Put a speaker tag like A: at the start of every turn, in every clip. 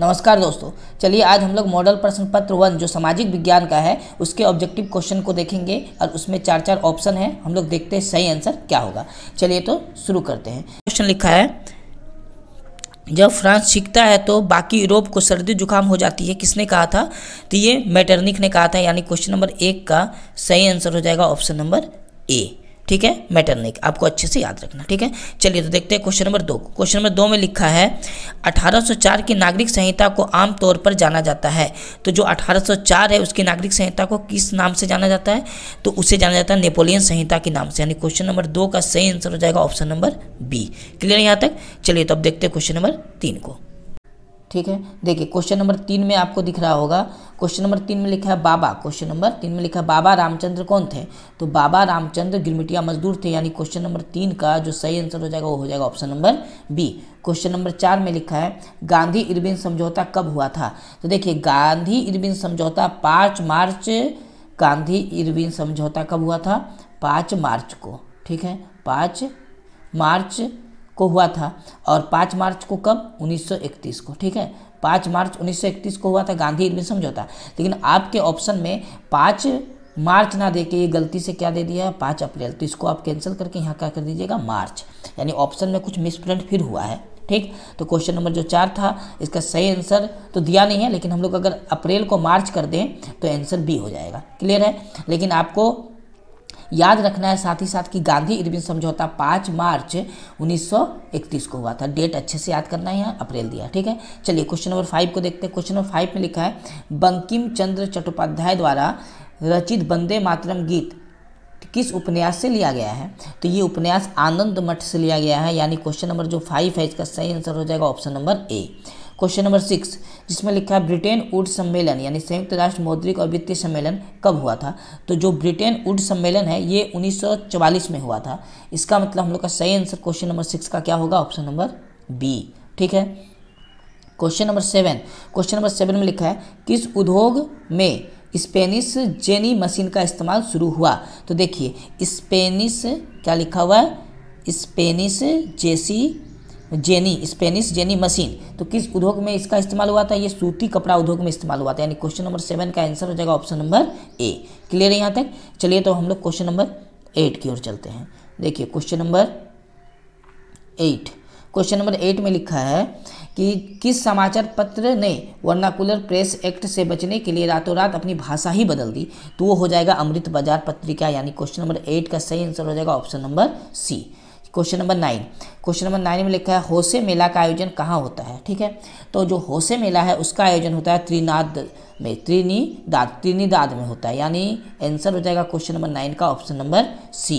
A: नमस्कार दोस्तों चलिए आज हम लोग मॉडल प्रश्न पत्र वन जो सामाजिक विज्ञान का है उसके ऑब्जेक्टिव क्वेश्चन को देखेंगे और उसमें चार चार ऑप्शन है हम लोग देखते हैं सही आंसर क्या होगा चलिए तो शुरू करते हैं क्वेश्चन लिखा है जब फ्रांस सीखता है तो बाकी यूरोप को सर्दी जुकाम हो जाती है किसने कहा था तो ये मेटर्निक ने कहा था यानी क्वेश्चन नंबर एक का सही आंसर हो जाएगा ऑप्शन नंबर ए ठीक है मेटरनिक आपको अच्छे से याद रखना ठीक है चलिए तो देखते हैं क्वेश्चन नंबर दो क्वेश्चन नंबर दो में लिखा है 1804 की नागरिक संहिता को आमतौर पर जाना जाता है तो जो 1804 है उसकी नागरिक संहिता को किस नाम से जाना जाता है तो उसे जाना जाता है नेपोलियन संहिता के नाम से यानी क्वेश्चन नंबर दो का सही आंसर हो जाएगा ऑप्शन नंबर बी क्लियर यहाँ तक चलिए तो अब देखते हैं क्वेश्चन नंबर तीन को ठीक है देखिए क्वेश्चन नंबर तीन में आपको दिख रहा होगा क्वेश्चन नंबर तीन में लिखा है बाबा क्वेश्चन नंबर तीन में लिखा है बाबा रामचंद्र कौन थे तो बाबा रामचंद्र गिरमिटिया मजदूर थे यानी क्वेश्चन नंबर तीन का जो सही आंसर हो जाएगा वो हो जाएगा option number B question number चार में लिखा है गांधी इरबिन समझौता कब हुआ था तो देखिए गांधी इरबिन समझौता पाँच मार्च गांधी इरबिन समझौता कब हुआ था पाँच मार्च को ठीक है पाँच मार्च को हुआ था और पाँच मार्च को कब 1931 को ठीक है पाँच मार्च 1931 को हुआ था गांधी इनमें समझौता लेकिन आपके ऑप्शन में पाँच मार्च ना दे के ये गलती से क्या दे दिया है पाँच अप्रैल तो इसको आप कैंसिल करके यहाँ क्या कर दीजिएगा मार्च यानी ऑप्शन में कुछ मिसप्रिंट फिर हुआ है ठीक तो क्वेश्चन नंबर जो चार था इसका सही आंसर तो दिया नहीं है लेकिन हम लोग अगर अप्रैल को मार्च कर दें तो आंसर बी हो जाएगा क्लियर है लेकिन आपको याद रखना है साथ ही साथ कि गांधी इरविन समझौता पाँच मार्च 1931 को हुआ था डेट अच्छे से याद करना है यहाँ अप्रैल दिया ठीक है चलिए क्वेश्चन नंबर फाइव को देखते हैं क्वेश्चन नंबर फाइव में लिखा है बंकिम चंद्र चट्टोपाध्याय द्वारा रचित बंदे मातरम गीत किस उपन्यास से लिया गया है तो ये उपन्यास आनंद मठ से लिया गया है यानी क्वेश्चन नंबर जो फाइव है इसका सही आंसर हो जाएगा option number A question number six जिसमें लिखा है ब्रिटेन वुड सम्मेलन यानी संयुक्त राष्ट्र मौद्रिक और वित्तीय सम्मेलन कब हुआ था तो जो ब्रिटेन वुड सम्मेलन है ये 1944 में हुआ था इसका मतलब हम लोग का सही आंसर क्वेश्चन नंबर सिक्स का क्या होगा ऑप्शन नंबर बी ठीक है question number seven question number seven में लिखा है किस उद्योग में स्पेनिश जेनी मशीन का इस्तेमाल शुरू हुआ तो देखिए स्पेनिश क्या लिखा हुआ है स्पेनिश जेसी जेनी स्पेनिश जेनी मशीन तो किस उद्योग में इसका इस्तेमाल हुआ था ये सूती कपड़ा उद्योग में इस्तेमाल हुआ था यानी क्वेश्चन नंबर सेवन का आंसर हो जाएगा ऑप्शन नंबर ए क्लियर है यहाँ तक चलिए तो हम लोग क्वेश्चन नंबर एट की ओर चलते हैं देखिए question number eight question number eight में लिखा है कि किस समाचार पत्र ने वर्नाकुलर प्रेस एक्ट से बचने के लिए रातों रात अपनी भाषा ही बदल दी तो वो हो जाएगा अमृत बाजार पत्रिका यानी क्वेश्चन नंबर एट का सही आंसर हो जाएगा option number C question number nine question number nine में लिखा है होसे मेला का आयोजन कहाँ होता है ठीक है तो जो होसे मेला है उसका आयोजन होता है त्रिनाद में त्रिनी दाद त्रिनी दाद में होता है यानी आंसर हो जाएगा क्वेश्चन नंबर नाइन का ऑप्शन नंबर सी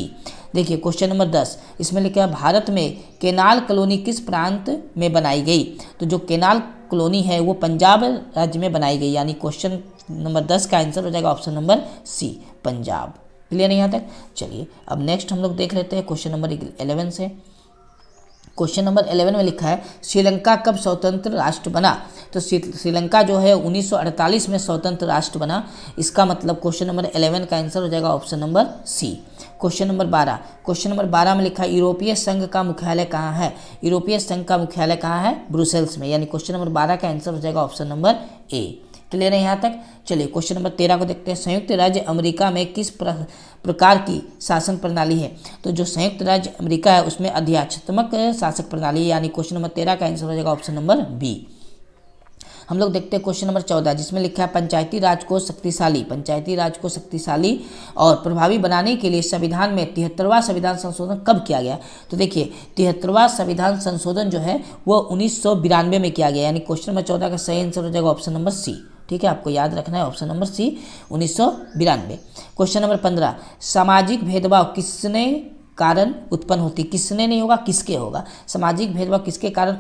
A: देखिए क्वेश्चन नंबर दस इसमें लिखा है भारत में केनाल कॉलोनी किस प्रांत में बनाई गई तो जो केनाल कॉलोनी है वो पंजाब राज्य में बनाई गई यानी क्वेश्चन नंबर दस का आंसर हो जाएगा option number C Punjab clear नहीं यहाँ तक चलिए अब नेक्स्ट हम लोग देख लेते हैं क्वेश्चन नंबर एलेवन से क्वेश्चन नंबर एलेवन में लिखा है श्रीलंका कब स्वतंत्र राष्ट्र बना तो श्रीलंका जो है 1948 में स्वतंत्र राष्ट्र बना इसका मतलब क्वेश्चन नंबर एलेवन का आंसर हो जाएगा option number C question number बारह क्वेश्चन नंबर बारह में लिखा है यूरोपीय संघ का मुख्यालय कहाँ है यूरोपीय संघ का मुख्यालय कहाँ है ब्रुसेल्स में यानी क्वेश्चन नंबर बारह का आंसर हो जाएगा ऑप्शन नंबर ए क्लियर है यहाँ तक चलिए क्वेश्चन नंबर तेरह को देखते हैं संयुक्त राज्य अमेरिका में किस प्रकार की शासन प्रणाली है तो जो संयुक्त राज्य अमेरिका है उसमें अध्याक्षात्मक शासक प्रणाली यानी क्वेश्चन नंबर तेरह का आंसर हो जाएगा ऑप्शन नंबर बी हम लोग देखते हैं क्वेश्चन नंबर चौदह जिसमें लिखा है पंचायती राज को शक्तिशाली पंचायती राज को शक्तिशाली और प्रभावी बनाने के लिए संविधान में तिहत्तरवा संविधान संशोधन कब किया गया तो देखिए तिहत्तरवा संविधान संशोधन जो है वो उन्नीस में किया गया यानी क्वेश्चन नंबर चौदह का सही आंसर हो जाएगा ऑप्शन नंबर सी ठीक है आपको याद रखना है ऑप्शन नंबर सी उन्नीस क्वेश्चन नंबर पंद्रह सामाजिक भेदभाव किसने कारण उत्पन्न होती है किसने नहीं होगा किसके होगा सामाजिक भेदभाव किसके कारण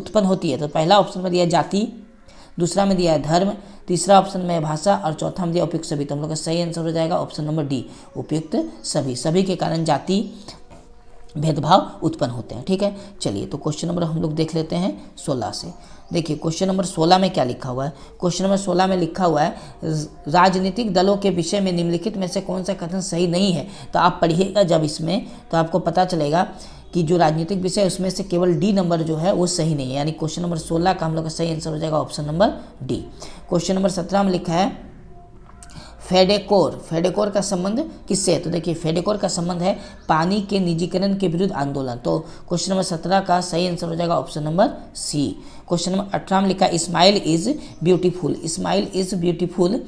A: उत्पन्न होती है तो पहला ऑप्शन में दिया जाति दूसरा में दिया है धर्म तीसरा ऑप्शन में भाषा और चौथा में दिया उपयुक्त सभी तो हम लोग का सही आंसर हो जाएगा ऑप्शन नंबर डी उपयुक्त सभी सभी के कारण जाति भेदभाव उत्पन्न होते हैं ठीक है चलिए तो क्वेश्चन नंबर हम लोग देख लेते हैं सोलह से देखिए क्वेश्चन नंबर सोलह में क्या लिखा हुआ है क्वेश्चन नंबर सोलह में लिखा हुआ है राजनीतिक दलों के विषय में निम्नलिखित में से कौन सा कथन सही नहीं है तो आप पढ़िएगा जब इसमें तो आपको पता चलेगा कि जो राजनीतिक विषय है उसमें से केवल डी नंबर जो है वो सही नहीं है यानी क्वेश्चन नंबर सोलह का हम लोग का सही आंसर हो जाएगा option number D question number सत्रह में लिखा है फेडेकोर फेडेकोर का संबंध किससे है तो देखिए फेडेकोर का संबंध है पानी के निजीकरण के विरुद्ध आंदोलन तो क्वेश्चन नंबर सत्रह का सही आंसर हो जाएगा option number C question number अठारह में लिखा small is beautiful small is beautiful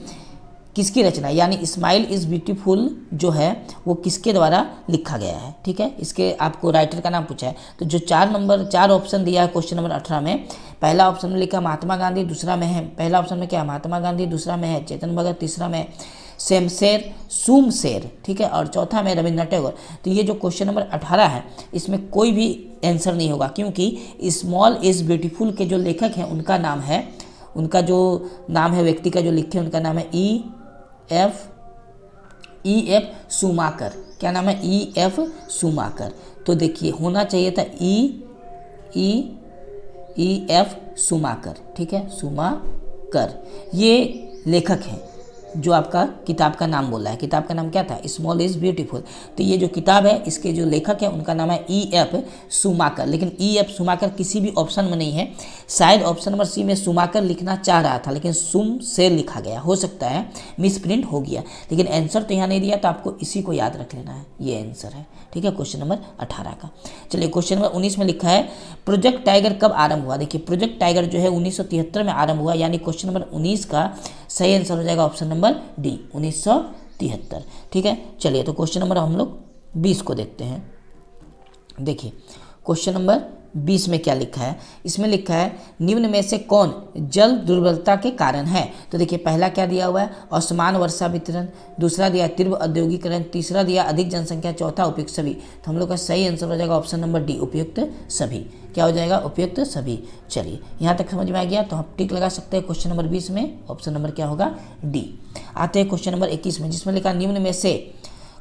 A: किसकी रचना यानी इस्माइल इज़ ब्यूटीफुल जो है वो किसके द्वारा लिखा गया है ठीक है इसके आपको राइटर का नाम पूछा है तो जो चार नंबर चार ऑप्शन दिया है क्वेश्चन नंबर अठारह में पहला ऑप्शन में लिखा महात्मा गांधी दूसरा में है पहला ऑप्शन में क्या महात्मा गांधी दूसरा में है चेतन भगत तीसरा में शमशेर सोमशेर ठीक है और चौथा में रविन्द्रनाथ टैगोर तो ये जो क्वेश्चन नंबर अठारह है इसमें कोई भी आंसर नहीं होगा क्योंकि स्मॉल इज़ ब्यूटीफुल के जो लेखक हैं उनका नाम है उनका जो नाम है व्यक्ति का जो लिखे उनका नाम है E e. F E F Schumacher क्या नाम है ई एफ सुमाकर तो देखिए होना चाहिए था ई ई ई एफ सुमाकर ठीक है सुमाकर ये लेखक हैं जो आपका किताब का नाम बोला है किताब का नाम क्या था स्मॉल इज़ ब्यूटीफुल तो ये जो किताब है इसके जो लेखक है उनका नाम है ई एफ सुमाकर लेकिन ई एफ सुमाकर किसी भी ऑप्शन में नहीं है शायद ऑप्शन नंबर सी में सुमाकर लिखना चाह रहा था लेकिन सुम से लिखा गया हो सकता है मिस प्रिंट हो गया लेकिन आंसर तो यहाँ नहीं दिया तो आपको इसी को याद रख लेना है ये आंसर है ठीक है क्वेश्चन नंबर अठारह का चलिए क्वेश्चन नंबर उन्नीस में लिखा है प्रोजेक्ट टाइगर कब आरंभ हुआ देखिए प्रोजेक्ट टाइगर जो है उन्नीस में आरंभ हुआ यानी क्वेश्चन नंबर उन्नीस का सही आंसर हो जाएगा ऑप्शन नंबर डी उन्नीस ठीक है चलिए तो क्वेश्चन नंबर हम लोग बीस को देखते हैं देखिए क्वेश्चन नंबर बीस में क्या लिखा है इसमें लिखा है निम्न में से कौन जल दुर्बलता के कारण है तो देखिए पहला क्या दिया हुआ है असमान वर्षा वितरण दूसरा दिया तीव्र औद्योगिकरण तीसरा दिया अधिक जनसंख्या चौथा उपयुक्त सभी तो हम लोग का सही आंसर हो जाएगा ऑप्शन नंबर डी उपयुक्त सभी क्या हो जाएगा उपयुक्त सभी चलिए यहाँ तक समझ में आ गया तो हम टिक लगा सकते हैं क्वेश्चन नंबर बीस में ऑप्शन नंबर क्या होगा डी आते हैं क्वेश्चन नंबर इक्कीस में जिसमें लिखा निम्न में से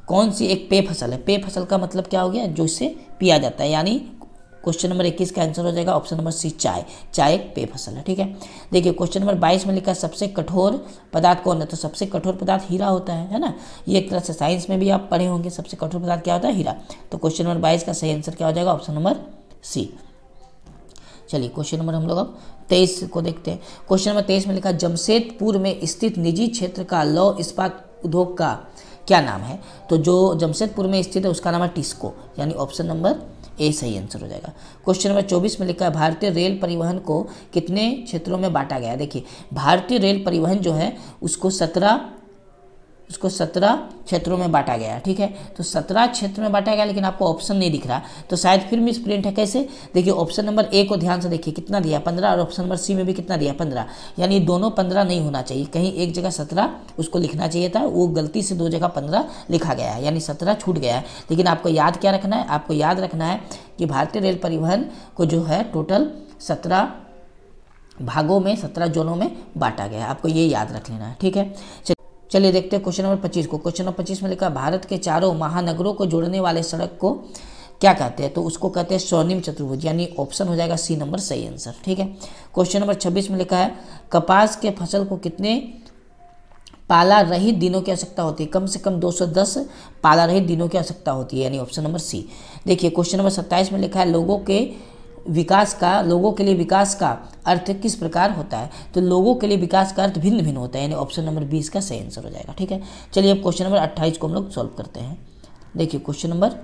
A: कौन सी एक पेय फसल है पेय फसल का मतलब क्या हो गया जो इसे पिया जाता है यानी क्वेश्चन नंबर इक्कीस का आंसर हो जाएगा ऑप्शन नंबर सी चाय चाय एक पेय फसल है ठीक है देखिए क्वेश्चन नंबर बाईस में लिखा सबसे कठोर पदार्थ कौन है तो सबसे कठोर पदार्थ हीरा होता है है ना ये एक तरह से साइंस में भी आप पढ़े होंगे सबसे कठोर पदार्थ क्या होता है हीरा तो क्वेश्चन नंबर बाईस का सही आंसर क्या हो जाएगा ऑप्शन नंबर सी चलिए क्वेश्चन नंबर हम लोग अब तेईस को देखते हैं क्वेश्चन नंबर तेईस में लिखा जमशेदपुर में स्थित निजी क्षेत्र का लौह इस्पात उद्योग का क्या नाम है तो जो जमशेदपुर में स्थित है उसका नाम है टिस्को यानी ऑप्शन नंबर ए सही आंसर हो जाएगा क्वेश्चन नंबर चौबीस में लिखा है भारतीय रेल परिवहन को कितने क्षेत्रों में बांटा गया देखिए भारतीय रेल परिवहन जो है उसको सत्रह उसको सत्रह क्षेत्रों में बांटा गया ठीक है तो सत्रह क्षेत्र में बांटा गया लेकिन आपको ऑप्शन नहीं दिख रहा तो शायद फिर मिस प्रिंट है कैसे देखिए ऑप्शन नंबर ए को ध्यान से देखिए कितना दिया पंद्रह और ऑप्शन नंबर सी में भी कितना दिया पंद्रह यानी दोनों पंद्रह नहीं होना चाहिए कहीं एक जगह सत्रह उसको लिखना चाहिए था वो गलती से दो जगह पंद्रह लिखा गया है यानी सत्रह छूट गया है लेकिन आपको याद क्या रखना है आपको याद रखना है कि भारतीय रेल परिवहन को जो है टोटल सत्रह भागों में सत्रह जोनों में बांटा गया है आपको ये याद रख लेना है ठीक है चलिए देखते हैं क्वेश्चन नंबर पच्चीस को क्वेश्चन नंबर पच्चीस में लिखा भारत के चारों महानगरों को जोड़ने वाले सड़क को क्या कहते हैं तो उसको कहते हैं स्वर्णिम चतुर्भुज यानी ऑप्शन हो जाएगा सी नंबर सही आंसर ठीक है क्वेश्चन नंबर छब्बीस में लिखा है कपास के फसल को कितने पाला रहित दिनों की आवश्यकता होती है कम से कम 210 पाला रहित दिनों की आवश्यकता होती है यानी ऑप्शन नंबर सी देखिए क्वेश्चन नंबर सत्ताईस में लिखा है लोगों के विकास का लोगों के लिए विकास का अर्थ किस प्रकार होता है तो लोगों के लिए विकास का अर्थ भिन्न भिन्न होता है यानी ऑप्शन नंबर बीस का सही आंसर हो जाएगा ठीक है चलिए अब क्वेश्चन नंबर अट्ठाईस को हम लोग सॉल्व करते हैं देखिए क्वेश्चन नंबर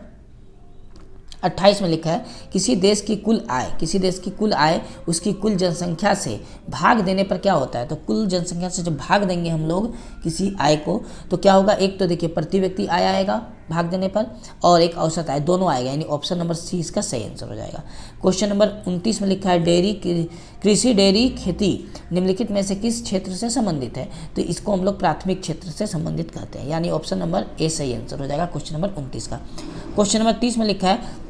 A: अट्ठाईस में लिखा है किसी देश की कुल आय किसी देश की कुल आय उसकी कुल जनसंख्या से भाग देने पर क्या होता है तो कुल जनसंख्या से जब भाग देंगे हम लोग किसी आय को तो क्या होगा एक तो देखिए प्रति व्यक्ति आय आएगा भाग देने पर और एक औसत आय दोनों आएगा यानी ऑप्शन नंबर सी इसका सही आंसर हो जाएगा क्वेश्चन नंबर उनतीस में लिखा है डेयरी कृषि डेयरी खेती निम्नलिखित में से किस क्षेत्र से संबंधित है तो इसको हम लोग प्राथमिक क्षेत्र से संबंधित कहते हैं यानी ऑप्शन नंबर ए सही आंसर हो जाएगा क्वेश्चन नंबर उनतीस का क्वेश्चन नंबर तीस में लिखा है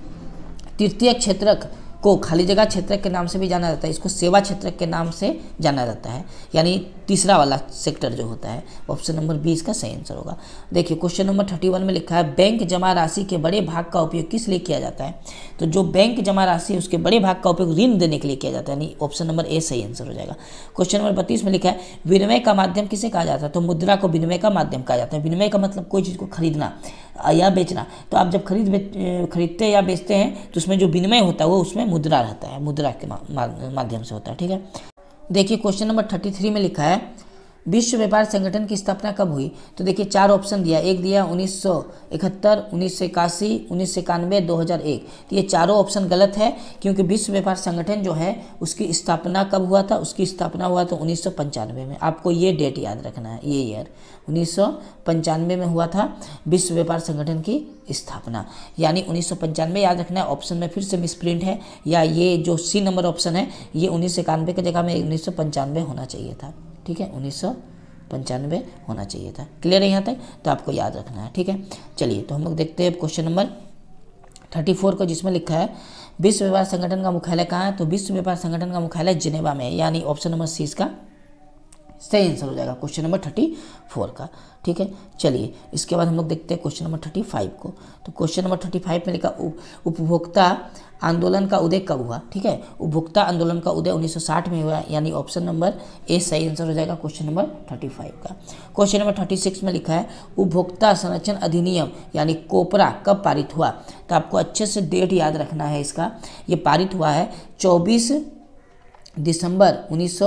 A: तृतीय क्षेत्रक को खाली जगह क्षेत्र के नाम से भी जाना जाता है इसको सेवा क्षेत्र के नाम से जाना जाता है यानी तीसरा वाला सेक्टर जो होता है ऑप्शन नंबर बीस का सही आंसर होगा देखिए क्वेश्चन नंबर थर्टी वन में लिखा है बैंक जमा राशि के बड़े भाग का उपयोग किस लिए किया जाता है तो जो बैंक जमा राशि उसके बड़े भाग का उपयोग ऋण देने के लिए किया जाता है यानी ऑप्शन नंबर ए सही आंसर हो जाएगा क्वेश्चन नंबर बत्तीस में लिखा है विनिमय का माध्यम किसे कहा जाता है तो मुद्रा को विनिमय का माध्यम कहा जाता है विनिमय का मतलब कोई चीज़ को खरीदना या बेचना तो आप जब खरीद खरीदते या बेचते हैं तो उसमें जो विनिमय होता है वो उसमें मुद्रा रहता है मुद्रा के माध्यम से होता है ठीक है देखिए क्वेश्चन नंबर थर्टी थ्री में लिखा है विश्व व्यापार संगठन की स्थापना कब हुई तो देखिए चार ऑप्शन दिया एक दिया उन्नीस सौ इकहत्तर उन्नीस सौ इक्यासी उन्नीस सौ इक्यानवे दो हज़ार एक तो ये चारों ऑप्शन गलत है क्योंकि विश्व व्यापार संगठन जो है उसकी स्थापना कब हुआ था उसकी स्थापना हुआ था उन्नीस सौ पंचानवे में आपको ये डेट याद रखना है ये ईयर उन्नीस सौ पंचानवे में हुआ था विश्व व्यापार संगठन की स्थापना यानी उन्नीस सौ पंचानवे याद रखना है ऑप्शन में फिर से मिसप्रिंट है या ये जो सी नंबर ऑप्शन है ये उन्नीस सौ इक्यानवे की जगह में उन्नीस सौ पंचानवे होना चाहिए था ठीक है उन्नीस पंचानवे होना चाहिए था क्लियर है यहाँ तक तो आपको याद रखना है ठीक है चलिए तो हम लोग देखते हैं क्वेश्चन नंबर थर्टी फोर को जिसमें लिखा है विश्व व्यापार संगठन का मुख्यालय कहाँ है तो विश्व व्यापार संगठन का मुख्यालय जिनेवा में यानी ऑप्शन नंबर सी इसका सही आंसर हो जाएगा क्वेश्चन नंबर थर्टी फोर का ठीक है चलिए इसके बाद हम लोग देखते हैं क्वेश्चन नंबर थर्टी फाइव को तो क्वेश्चन नंबर थर्टी फाइव में लिखा उपभोक्ता आंदोलन का उदय कब हुआ ठीक है उपभोक्ता आंदोलन का उदय 1960 में हुआ यानी ऑप्शन नंबर ए सही आंसर हो जाएगा क्वेश्चन नंबर 35 का क्वेश्चन नंबर 36 में लिखा है उपभोक्ता संरक्षण अधिनियम यानी कोपरा कब पारित हुआ तो आपको अच्छे से डेट याद रखना है इसका ये पारित हुआ है चौबीस दिसंबर उन्नीस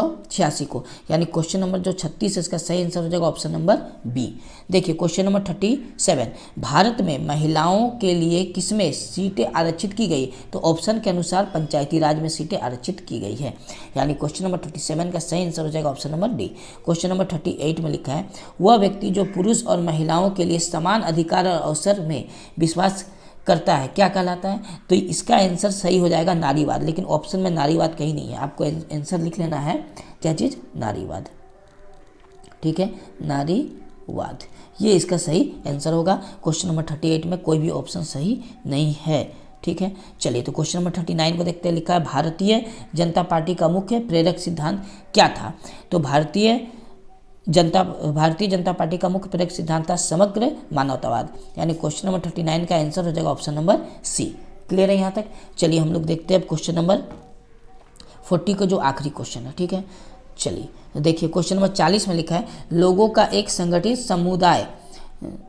A: को यानी क्वेश्चन नंबर जो 36 है इसका सही आंसर हो जाएगा ऑप्शन नंबर बी देखिए क्वेश्चन नंबर 37 भारत में महिलाओं के लिए किसमें सीटें आरक्षित की गई तो ऑप्शन के अनुसार पंचायती राज में सीटें आरक्षित की गई है यानी क्वेश्चन नंबर 37 का सही आंसर हो जाएगा option number D question number thirty में लिखा है वह व्यक्ति जो पुरुष और महिलाओं के लिए समान अधिकार और अवसर में विश्वास करता है क्या कहलाता है तो इसका आंसर सही हो जाएगा नारीवाद लेकिन ऑप्शन में नारीवाद कहीं नहीं है आपको आंसर लिख लेना है क्या चीज़ नारीवाद ठीक है नारीवाद ये इसका सही आंसर होगा क्वेश्चन नंबर थर्टी एट में कोई भी ऑप्शन सही नहीं है ठीक है चलिए तो क्वेश्चन नंबर थर्टी नाइन को देखते हैं लिखा है भारतीय जनता पार्टी का मुख्य प्रेरक सिद्धांत क्या था तो भारतीय जनता भारतीय जनता पार्टी का मुख्य प्रेरक सिद्धांत था समग्र मानवतावाद यानी क्वेश्चन नंबर थर्टी नाइन का आंसर हो जाएगा ऑप्शन नंबर सी क्लियर है यहाँ तक चलिए हम लोग देखते हैं अब क्वेश्चन नंबर फोर्टी का जो आखिरी क्वेश्चन है ठीक है चलिए देखिए क्वेश्चन नंबर चालीस में लिखा है लोगों का एक संगठित समुदाय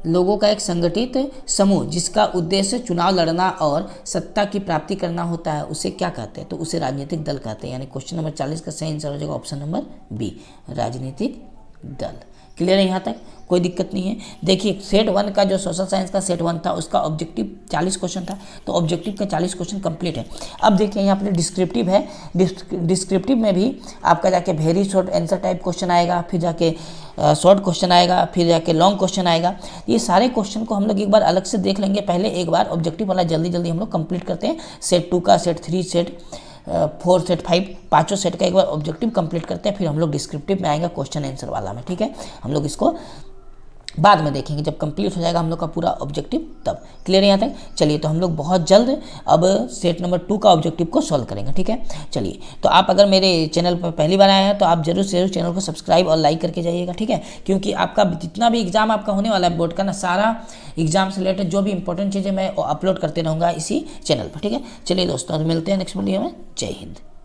A: लोगों का एक संगठित समूह जिसका उद्देश्य चुनाव लड़ना और सत्ता की प्राप्ति करना होता है उसे क्या कहते हैं तो उसे राजनीतिक दल कहते हैं यानी क्वेश्चन नंबर चालीस का सही आंसर हो जाएगा ऑप्शन नंबर बी राजनीतिक डल क्लियर है यहाँ तक कोई दिक्कत नहीं है देखिए सेट वन का जो सोशल साइंस का सेट वन था उसका ऑब्जेक्टिव 40 क्वेश्चन था तो ऑब्जेक्टिव का 40 क्वेश्चन कंप्लीट है अब देखिए यहाँ पर डिस्क्रिप्टिव है डिस्क्रिप्टिव में भी आपका जाके very short answer type question आएगा फिर जाके शॉर्ट क्वेश्चन आएगा फिर जाके लॉन्ग क्वेश्चन आएगा ये सारे क्वेश्चन को हम लोग एक बार अलग से देख लेंगे पहले एक बार ऑब्जेक्टिव वाला जल्दी जल्दी हम लोग कंप्लीट करते हैं सेट टू का set three set four set five पाँचों सेट का एक बार ऑब्जेक्टिव कंप्लीट करते हैं फिर हम लोग डिस्क्रिप्टिव में आएंगे क्वेश्चन आंसर वाला में ठीक है हम लोग इसको बाद में देखेंगे जब कंप्लीट हो जाएगा हम लोग का पूरा ऑब्जेक्टिव तब क्लियर यहाँ तक चलिए तो हम लोग बहुत जल्द अब सेट नंबर टू का ऑब्जेक्टिव को सॉल्व करेंगे ठीक है चलिए तो आप अगर मेरे चैनल पर पहली बार आए हैं तो आप जरूर से जरूर चैनल को सब्सक्राइब और लाइक करके जाइएगा ठीक है क्योंकि आपका जितना भी एग्जाम आपका होने वाला है बोर्ड का ना सारा एग्जाम से रिलेटेड जो भी इंपॉर्टेंट चीज़ें मैं अपलोड करते रहूँगा इसी चैनल पर ठीक है चलिए दोस्तों मिलते हैं नेक्स्ट वीडियो में जय हिंद